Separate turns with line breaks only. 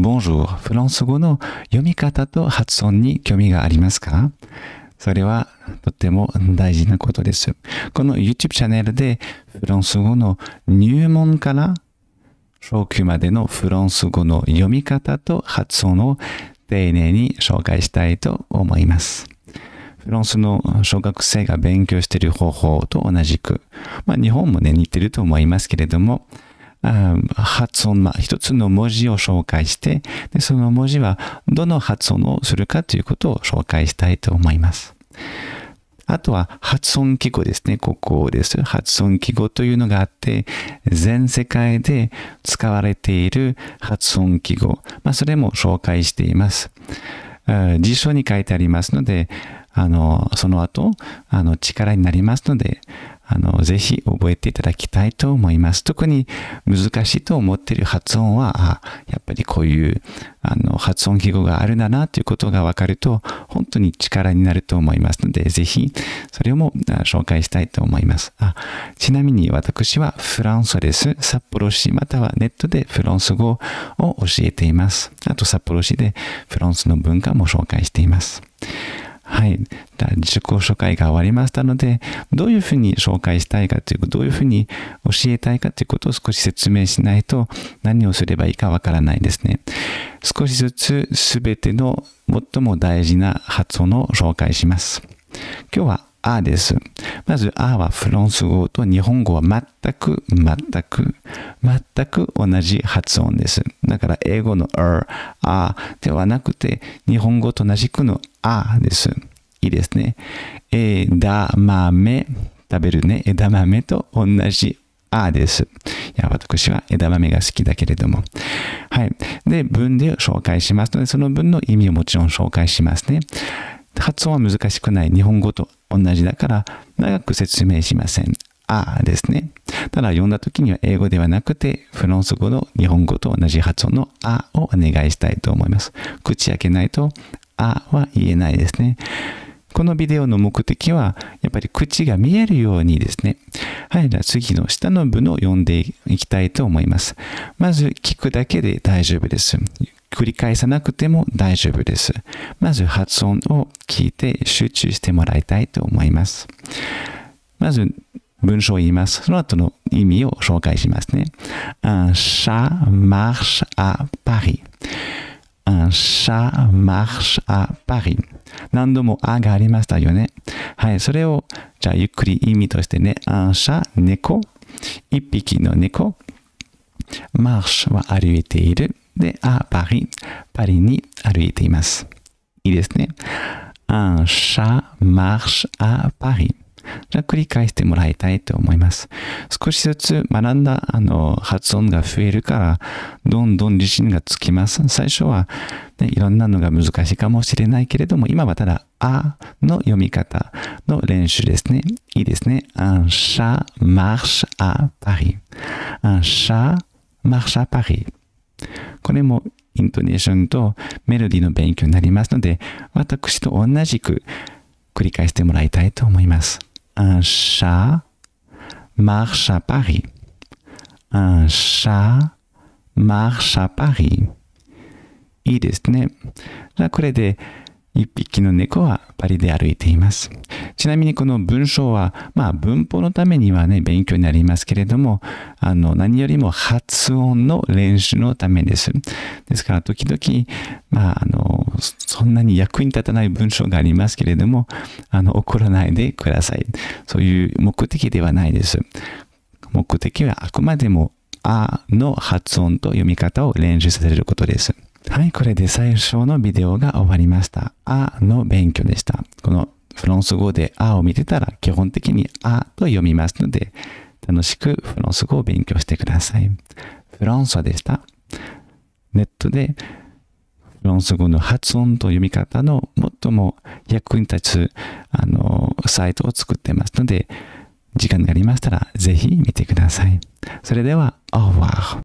b o n フランス語の読み方と発音に興味がありますかそれはとても大事なことです。この YouTube チャンネルでフランス語の入門から昇級までのフランス語の読み方と発音を丁寧に紹介したいと思います。フランスの小学生が勉強している方法と同じく、まあ、日本もね似てると思いますけれども、発音、まあ、一つの文字を紹介してで、その文字はどの発音をするかということを紹介したいと思います。あとは発音記号ですね。ここです。発音記号というのがあって、全世界で使われている発音記号。まあ、それも紹介しています。辞書に書いてありますので、あの、その後、あの、力になりますので、あの、ぜひ覚えていただきたいと思います。特に難しいと思っている発音は、やっぱりこういうあの発音記号があるんだなということがわかると、本当に力になると思いますので、ぜひそれも紹介したいと思います。あちなみに私はフランスです。札幌市またはネットでフランス語を教えています。あと札幌市でフランスの文化も紹介しています。はい。自己紹介が終わりましたので、どういうふうに紹介したいかということ、どういうふうに教えたいかということを少し説明しないと何をすればいいかわからないですね。少しずつ全ての最も大事な発音を紹介します。今日はあです。まず、あはフランス語と日本語は全く、全く、全く同じ発音です。だから、英語のあではなくて、日本語と同じくのあです。いいですね。枝豆、食べるね、枝豆と同じあです。いや、私は枝豆が好きだけれども。はい。で、文で紹介しますので、その文の意味をもちろん紹介しますね。発音は難しくない。日本語と同じだから、長く説明しません。あですね。ただ、読んだ時には英語ではなくて、フランス語の日本語と同じ発音のあをお願いしたいと思います。口開けないと、あは言えないですね。このビデオの目的は、やっぱり口が見えるようにですね。はい、では次の下の部を読んでいきたいと思います。まず、聞くだけで大丈夫です。繰り返さなくても大丈夫です。まず発音を聞いて集中してもらいたいと思います。まず文章を言います。その後の意味を紹介しますね。Un chat marche à Paris. Un chat marche à Paris. 何度もあがありましたよね。はい、それを、じゃあゆっくり意味としてね、アンシャ、猫、一匹の猫、マーシュは歩いている。で、あ、パリ、パリに歩いています。いいですね。アンシャ、マーシュ、あ、パリ。繰り返してもらいたいと思います。少しずつ学んだあの発音が増えるから、どんどん自信がつきます。最初は、ね、いろんなのが難しいかもしれないけれども、今はただ、あの読み方の練習ですね。いいですね。un chat marche à Paris。un chat marche à Paris。これもイントネーションとメロディの勉強になりますので、私と同じく繰り返してもらいたいと思います。Un chat marche à Paris. Un chat marche à Paris. いいですね。じゃあこれで一匹の猫はパリで歩いています。ちなみにこの文章は、まあ文法のためにはね、勉強になりますけれども、あの、何よりも発音の練習のためです。ですから、時々、まあ、あの、そんなに役に立たない文章がありますけれども、あの、怒らないでください。そういう目的ではないです。目的はあくまでも、あの発音と読み方を練習させることです。はい、これで最初のビデオが終わりました。あの勉強でした。このフランス語であを見てたら基本的にあと読みますので、楽しくフランス語を勉強してください。フランソでした。ネットでフランス語の発音と読み方の最も役に立つあのサイトを作ってますので、時間がありましたらぜひ見てください。それでは、au r